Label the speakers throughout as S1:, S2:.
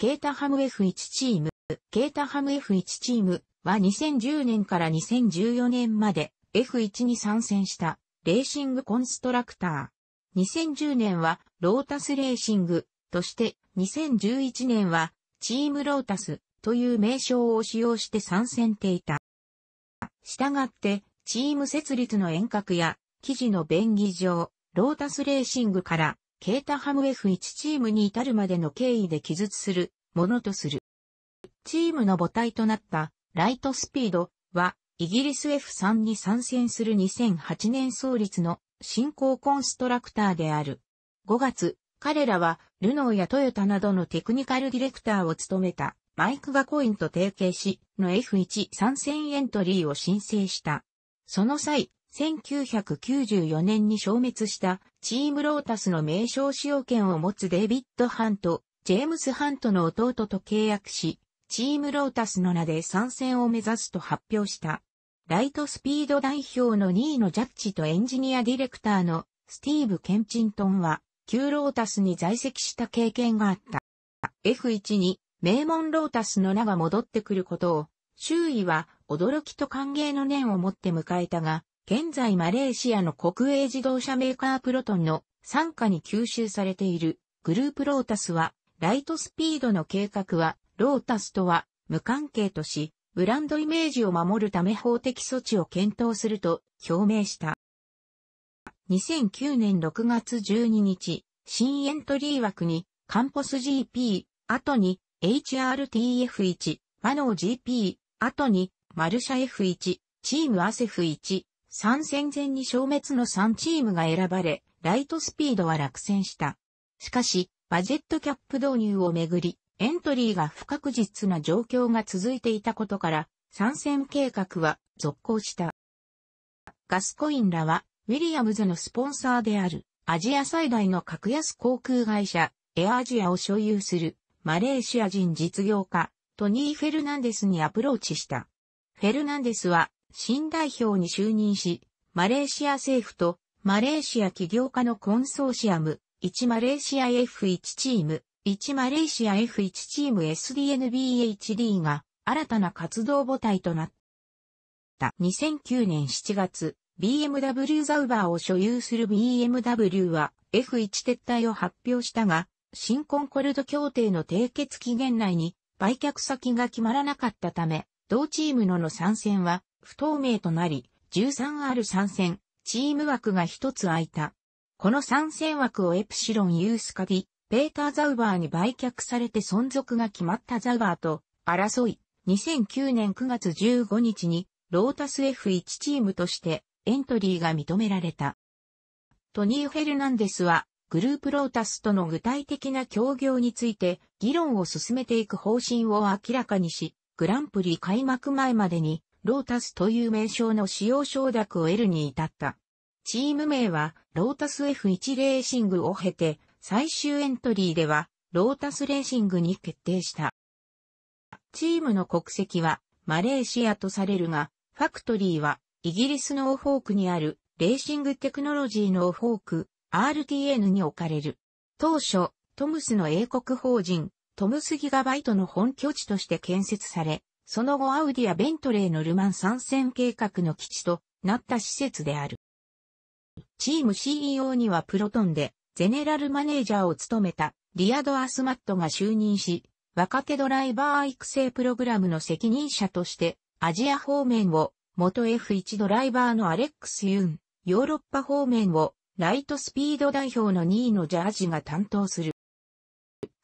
S1: ケータハム F1 チーム、ケータハム F1 チームは2010年から2014年まで F1 に参戦したレーシングコンストラクター。2010年はロータスレーシングとして、2011年はチームロータスという名称を使用して参戦ていた。したがって、チーム設立の遠隔や記事の便宜上、ロータスレーシングからケータハム F1 チームに至るまでの経緯で記述するものとする。チームの母体となったライトスピードはイギリス F3 に参戦する2008年創立の新興コンストラクターである。5月、彼らはルノーやトヨタなどのテクニカルディレクターを務めたマイクガコインと提携しの F1 参戦エントリーを申請した。その際、1994年に消滅したチームロータスの名称使用権を持つデイビッド・ハント、ジェームス・ハントの弟と契約し、チームロータスの名で参戦を目指すと発表した。ライトスピード代表の2位のジャッジとエンジニアディレクターのスティーブ・ケンチントンは、旧ロータスに在籍した経験があった。F1 に名門ロータスの名が戻ってくることを、周囲は驚きと歓迎の念を持って迎えたが、現在マレーシアの国営自動車メーカープロトンの傘下に吸収されているグループロータスは、ライトスピードの計画は、ロータスとは無関係とし、ブランドイメージを守るため法的措置を検討すると表明した。2009年6月12日、新エントリー枠に、カンポス GP、後に HRTF1、ファノー GP、後に、マルシャ F1、チームアセフ1、3戦前に消滅の3チームが選ばれ、ライトスピードは落選した。しかし、バジェットキャップ導入をめぐり、エントリーが不確実な状況が続いていたことから、参戦計画は続行した。ガスコインらは、ウィリアムズのスポンサーである、アジア最大の格安航空会社、エアアジアを所有する、マレーシア人実業家、トニー・フェルナンデスにアプローチした。フェルナンデスは、新代表に就任し、マレーシア政府とマレーシア企業家のコンソーシアム、1マレーシア F1 チーム、1マレーシア F1 チーム SDNBHD が新たな活動母体となった。2009年7月、BMW ザウバーを所有する BMW は F1 撤退を発表したが、新コンコルド協定の締結期限内に売却先が決まらなかったため、同チームのの参戦は不透明となり、13ある参戦、チーム枠が一つ空いた。この参戦枠をエプシロン・ユースカビ、ペーター・ザウバーに売却されて存続が決まったザウバーと争い、2009年9月15日にロータス F1 チームとしてエントリーが認められた。トニー・フェルナンデスはグループロータスとの具体的な協業について議論を進めていく方針を明らかにし、グランプリ開幕前までにロータスという名称の使用承諾を得るに至った。チーム名は、ロータス F1 レーシングを経て、最終エントリーでは、ロータスレーシングに決定した。チームの国籍は、マレーシアとされるが、ファクトリーは、イギリスのオフォークにある、レーシングテクノロジーのオフォーク、RTN に置かれる。当初、トムスの英国法人、トムスギガバイトの本拠地として建設され、その後アウディア・ベントレーのルマン参戦計画の基地となった施設である。チーム CEO にはプロトンでゼネラルマネージャーを務めたリアド・アスマットが就任し、若手ドライバー育成プログラムの責任者としてアジア方面を元 F1 ドライバーのアレックス・ユン、ヨーロッパ方面をライトスピード代表の2位のジャージが担当する。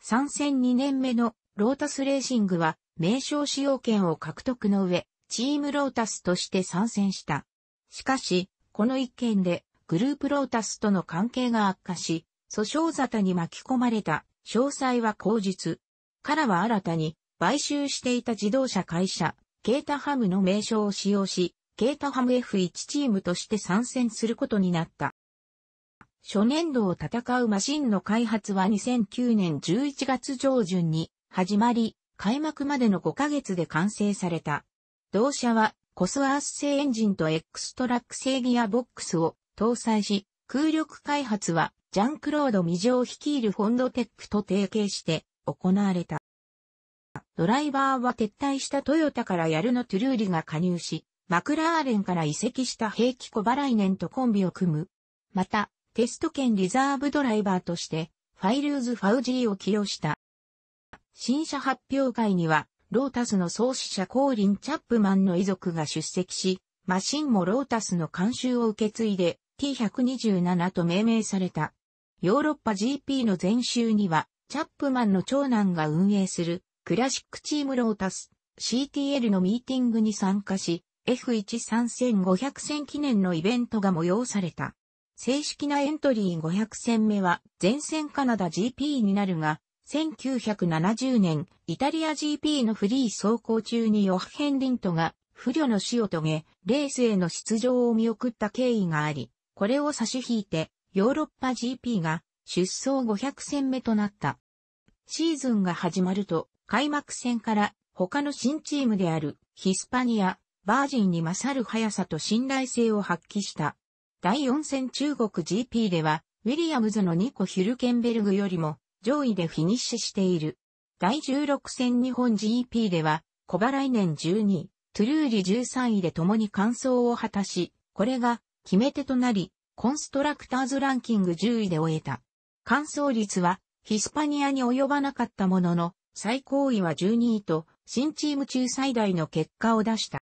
S1: 参戦2年目のロータスレーシングは名称使用権を獲得の上、チームロータスとして参戦した。しかし、この一件で、グループロータスとの関係が悪化し、訴訟沙汰に巻き込まれた、詳細は口述。からは新たに、買収していた自動車会社、ケータハムの名称を使用し、ケータハム F1 チームとして参戦することになった。初年度を戦うマシンの開発は2009年11月上旬に始まり、開幕までの5ヶ月で完成された。同社はコスワース製エンジンとエックストラック製ギアボックスを搭載し、空力開発はジャンクロード未上率いるフォンドテックと提携して行われた。ドライバーは撤退したトヨタからヤルノ・トゥルーリが加入し、マクラーレンから移籍した平気小払いンとコンビを組む。また、テスト権リザーブドライバーとして、ファイルーズ・ファウジーを起用した。新社発表会には、ロータスの創始者コーリン・チャップマンの遺族が出席し、マシンもロータスの監修を受け継いで T127 と命名された。ヨーロッパ GP の前週には、チャップマンの長男が運営するクラシックチームロータス CTL のミーティングに参加し、F1 3 500戦記念のイベントが催された。正式なエントリー500戦目は前線カナダ GP になるが、1970年、イタリア GP のフリー走行中にヨッヘン・リントが不慮の死を遂げ、レースへの出場を見送った経緯があり、これを差し引いて、ヨーロッパ GP が出走500戦目となった。シーズンが始まると、開幕戦から他の新チームであるヒスパニア、バージンに勝る速さと信頼性を発揮した。第4戦中国 GP では、ウィリアムズのニコ・ヒュルケンベルグよりも上位でフィニッシュしている。第16戦日本 GP では、小原来年12位、トゥルーリ13位で共に完走を果たし、これが決め手となり、コンストラクターズランキング10位で終えた。完走率はヒスパニアに及ばなかったものの、最高位は12位と、新チーム中最大の結果を出した。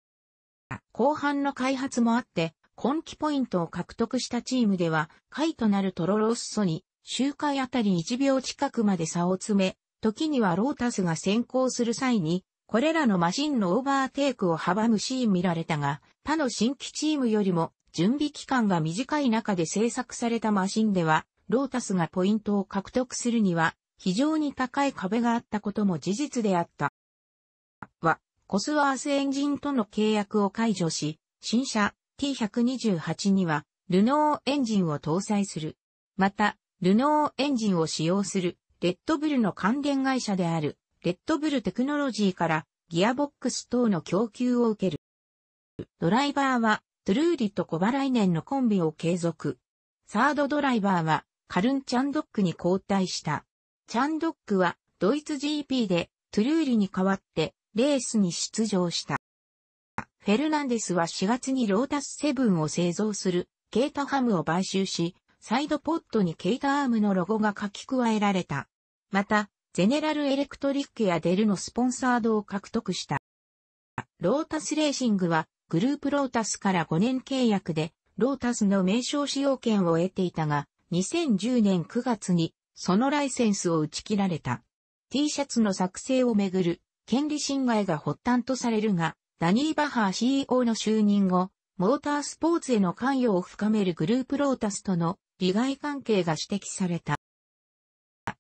S1: 後半の開発もあって、今季ポイントを獲得したチームでは、回となるトロロッソに周回あたり1秒近くまで差を詰め、時にはロータスが先行する際に、これらのマシンのオーバーテイクを阻むシーン見られたが、他の新規チームよりも準備期間が短い中で製作されたマシンでは、ロータスがポイントを獲得するには、非常に高い壁があったことも事実であった。は、コスワースエンジンとの契約を解除し、新車 T128 には、ルノーエンジンを搭載する。また、ルノーエンジンを使用する、レッドブルの関連会社である、レッドブルテクノロジーから、ギアボックス等の供給を受ける。ドライバーは、トゥルーリとコバライネンのコンビを継続。サードドライバーは、カルン・チャンドックに交代した。チャンドックは、ドイツ GP で、トゥルーリに代わって、レースに出場した。フェルナンデスは4月にロータスセブンを製造する、ケータハムを買収し、サイドポットにケイタアームのロゴが書き加えられた。また、ゼネラルエレクトリックやデルのスポンサードを獲得した。ロータスレーシングは、グループロータスから5年契約で、ロータスの名称使用権を得ていたが、2010年9月に、そのライセンスを打ち切られた。T シャツの作成をめぐる、権利侵害が発端とされるが、ダニー・バハー CEO の就任後、モータースポーツへの関与を深めるグループロータスとの利害関係が指摘された。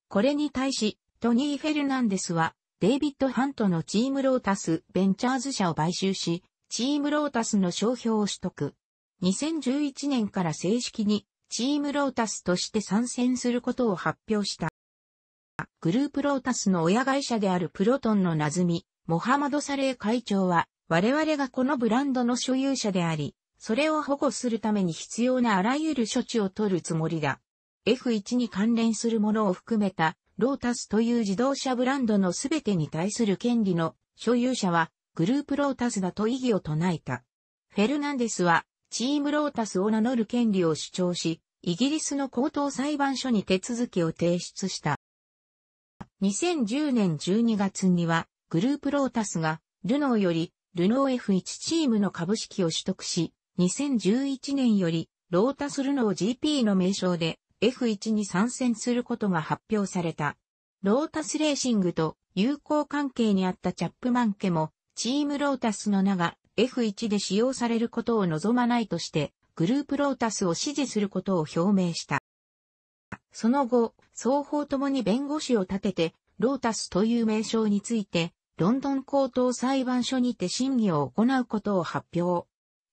S1: これに対し、トニー・フェルナンデスは、デイビッド・ハントのチームロータス・ベンチャーズ社を買収し、チームロータスの商標を取得。2011年から正式に、チームロータスとして参戦することを発表した。グループロータスの親会社であるプロトンのナズミ、モハマド・サレー会長は、我々がこのブランドの所有者であり、それを保護するために必要なあらゆる処置を取るつもりだ。F1 に関連するものを含めた、ロータスという自動車ブランドのすべてに対する権利の所有者は、グループロータスだと異議を唱えた。フェルナンデスは、チームロータスを名乗る権利を主張し、イギリスの高等裁判所に手続きを提出した。2010年12月には、グループロータスが、ルノーより、ルノー F1 チームの株式を取得し、2011年より、ロータスルノー GP の名称で F1 に参戦することが発表された。ロータスレーシングと友好関係にあったチャップマン家も、チームロータスの名が F1 で使用されることを望まないとして、グループロータスを支持することを表明した。その後、双方ともに弁護士を立てて、ロータスという名称について、ロンドン高等裁判所にて審議を行うことを発表。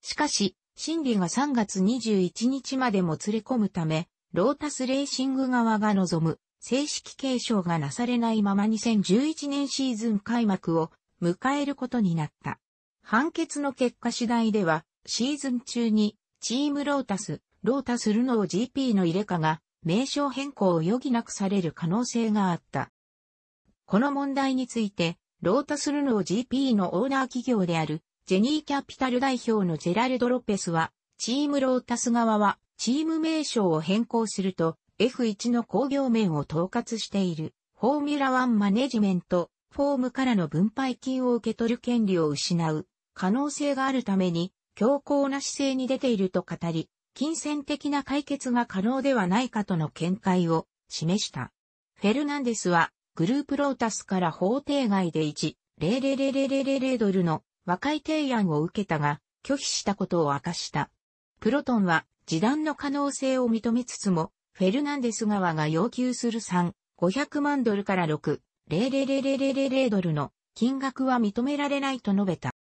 S1: しかし、審理が3月21日までも連れ込むため、ロータスレーシング側が望む正式継承がなされないまま2011年シーズン開幕を迎えることになった。判決の結果次第では、シーズン中にチームロータス、ロータスルノー GP の入れ替が名称変更を余儀なくされる可能性があった。この問題について、ロータスルノー GP のオーナー企業であるジェニーキャピタル代表のジェラルド・ロペスは、チームロータス側は、チーム名称を変更すると、F1 の工業面を統括している、フォーミュラワンマネジメント、フォームからの分配金を受け取る権利を失う、可能性があるために、強硬な姿勢に出ていると語り、金銭的な解決が可能ではないかとの見解を示した。フェルナンデスは、グループロータスから法定外で1、0 0 0 0レレドルの和解提案を受けたが、拒否したことを明かした。プロトンは、示談の可能性を認めつつも、フェルナンデス側が要求する3、500万ドルから6、0000000ドルの金額は認められないと述べた。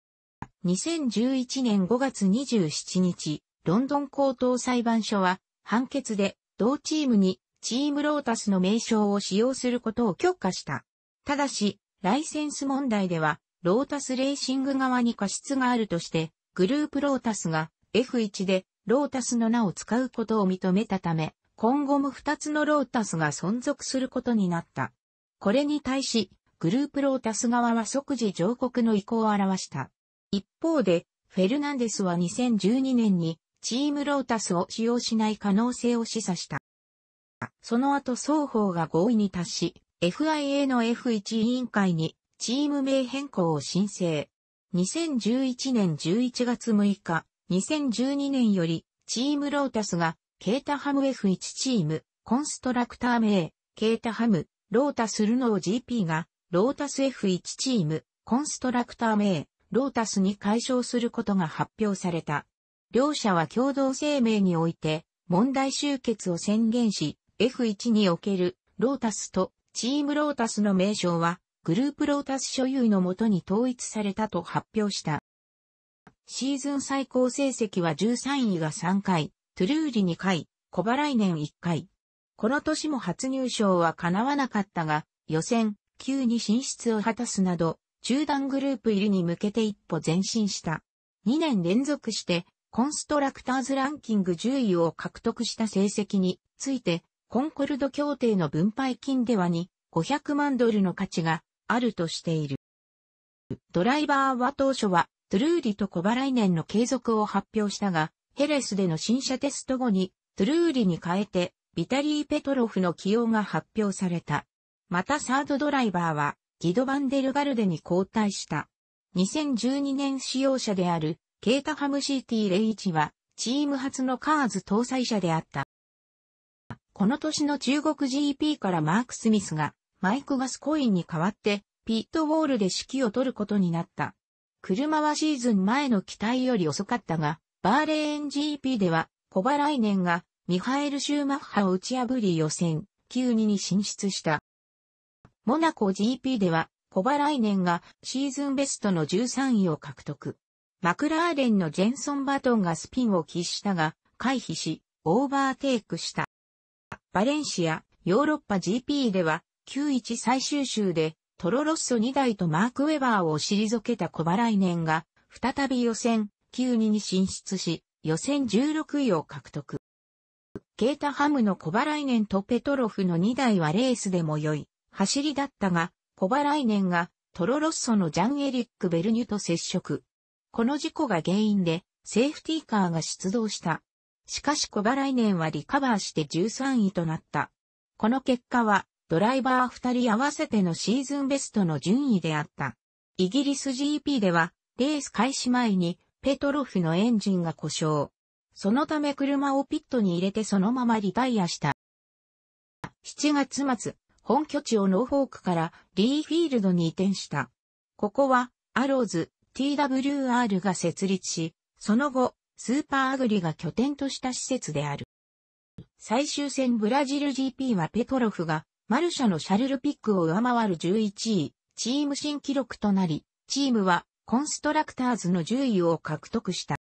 S1: 2011年5月27日、ロンドン高等裁判所は判決で同チームにチームロータスの名称を使用することを許可した。ただし、ライセンス問題ではロータスレーシング側に過失があるとして、グループロータスが F1 でロータスの名を使うことを認めたため、今後も2つのロータスが存続することになった。これに対し、グループロータス側は即時上告の意向を表した。一方で、フェルナンデスは2012年にチームロータスを使用しない可能性を示唆した。その後双方が合意に達し、FIA の F1 委員会にチーム名変更を申請。2011年11月6日、2012年より、チームロータスが、ケータハム F1 チーム、コンストラクター名、ケータハム、ロータスルノー GP が、ロータス F1 チーム、コンストラクター名、ロータスに解消することが発表された。両者は共同声明において、問題集結を宣言し、F1 における、ロータスと、チームロータスの名称は、グループロータス所有のもとに統一されたと発表した。シーズン最高成績は13位が3回、トゥルーリ2回、小払い年1回。この年も初入賞は叶わなかったが、予選、急に進出を果たすなど、中段グループ入りに向けて一歩前進した。2年連続して、コンストラクターズランキング10位を獲得した成績について、コンコルド協定の分配金ではに500万ドルの価値があるとしている。ドライバーは当初は、トゥルーリとコバライネンの継続を発表したが、ヘレスでの新車テスト後に、トゥルーリに変えて、ビタリー・ペトロフの起用が発表された。またサードドライバーは、ギド・バンデルガルデに交代した。2012年使用車である、ケータハム CT01 は、チーム初のカーズ搭載車であった。この年の中国 GP からマーク・スミスがマイク・ガスコインに代わって、ピットウォールで指揮を取ることになった。車はシーズン前の期待より遅かったが、バーレーン GP では、コバライネンが、ミハエル・シューマッハを打ち破り予選、9-2に進出した。モナコ GP では、コバライネンがシーズンベストの13位を獲得。マクラーレンのジェンソン・バトンがスピンを喫したが、回避し、オーバーテイクした。バレンシア、ヨーロッパ GP では、91最終週で、トロロッソ2台とマーク・ウェバーを退けた小払い年が、再び予選9 2に進出し、予選16位を獲得。ケータハムの小払い年とペトロフの2台はレースでも良い、走りだったが、小払い年がトロロッソのジャンエリック・ベルニュと接触。この事故が原因で、セーフティーカーが出動した。しかし小払い年はリカバーして13位となった。この結果は、ドライバー二人合わせてのシーズンベストの順位であった。イギリス GP では、レース開始前に、ペトロフのエンジンが故障。そのため車をピットに入れてそのままリタイアした。7月末、本拠地をノーフォークからリーフィールドに移転した。ここは、アローズ、TWR が設立し、その後、スーパーアグリが拠点とした施設である。最終戦ブラジル GP はペトロフがマルシャのシャルルピックを上回る11位、チーム新記録となり、チームはコンストラクターズの10位を獲得した。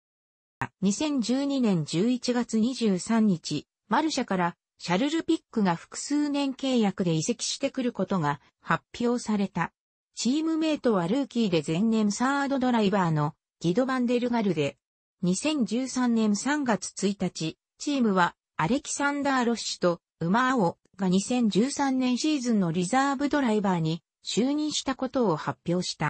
S1: 2012年11月23日、マルシャからシャルルピックが複数年契約で移籍してくることが発表された。チームメイトはルーキーで前年サードドライバーのギド・バンデルガルで、2013年3月1日、チームはアレキサンダー・ロッシュと馬をが2013年シーズンのリザーブドライバーに就任したことを発表した。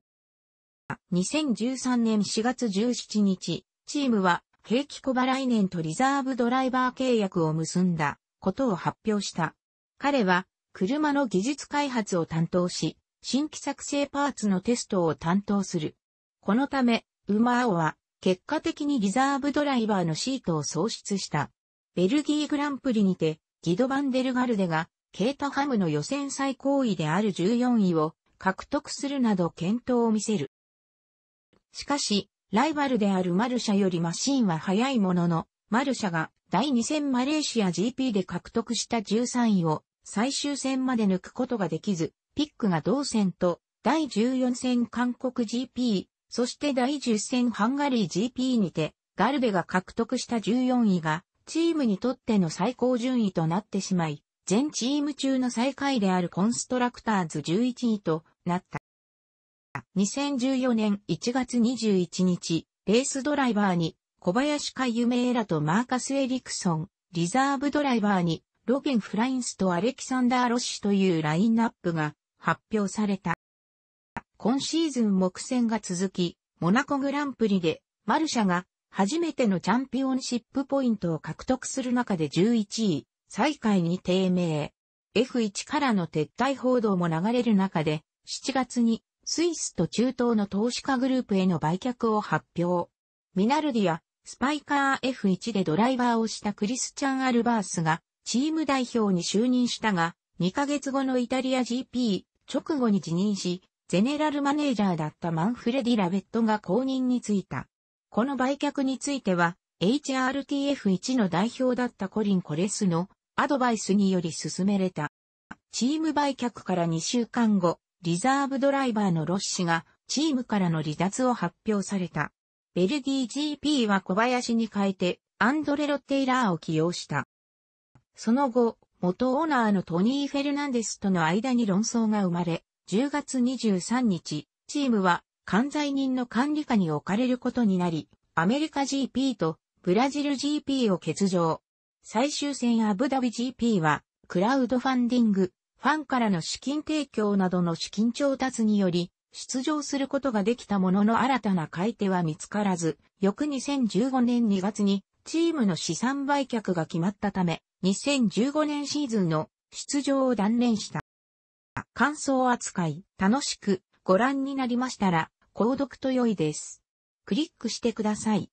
S1: 2013年4月17日、チームは平気小払い年とリザーブドライバー契約を結んだことを発表した。彼は車の技術開発を担当し、新規作成パーツのテストを担当する。このため、馬青は結果的にリザーブドライバーのシートを創出した。ベルギーグランプリにてギド・バンデルガルデが、ケータハムの予選最高位である14位を獲得するなど検討を見せる。しかし、ライバルであるマルシャよりマシンは速いものの、マルシャが第2戦マレーシア GP で獲得した13位を最終戦まで抜くことができず、ピックが同戦と第14戦韓国 GP、そして第10戦ハンガリー GP にて、ガルデが獲得した14位がチームにとっての最高順位となってしまい、全チーム中の最下位であるコンストラクターズ11位となった。2014年1月21日、レースドライバーに小林海夢エラとマーカス・エリクソン、リザーブドライバーにロゲン・フラインスとアレキサンダー・ロッシというラインナップが発表された。今シーズン目戦が続き、モナコグランプリでマルシャが初めてのチャンピオンシップポイントを獲得する中で11位、最下位に低迷。F1 からの撤退報道も流れる中で、7月にスイスと中東の投資家グループへの売却を発表。ミナルディア、スパイカー F1 でドライバーをしたクリスチャン・アルバースが、チーム代表に就任したが、2ヶ月後のイタリア GP 直後に辞任し、ゼネラルマネージャーだったマンフレディ・ラベットが後任に就いた。この売却については、HRTF1 の代表だったコリン・コレスのアドバイスにより進めれた。チーム売却から2週間後、リザーブドライバーのロッシがチームからの離脱を発表された。ベルギー GP は小林に変えてアンドレ・ロッテイラーを起用した。その後、元オーナーのトニー・フェルナンデスとの間に論争が生まれ、10月23日、チームは関在人の管理下に置かれることになり、アメリカ GP とブラジル GP を欠場。最終戦アブダビ GP は、クラウドファンディング、ファンからの資金提供などの資金調達により、出場することができたものの新たな買い手は見つからず、翌2015年2月にチームの資産売却が決まったため、2015年シーズンの出場を断念した。感想扱い、楽しくご覧になりましたら、購読と良いです。クリックしてください。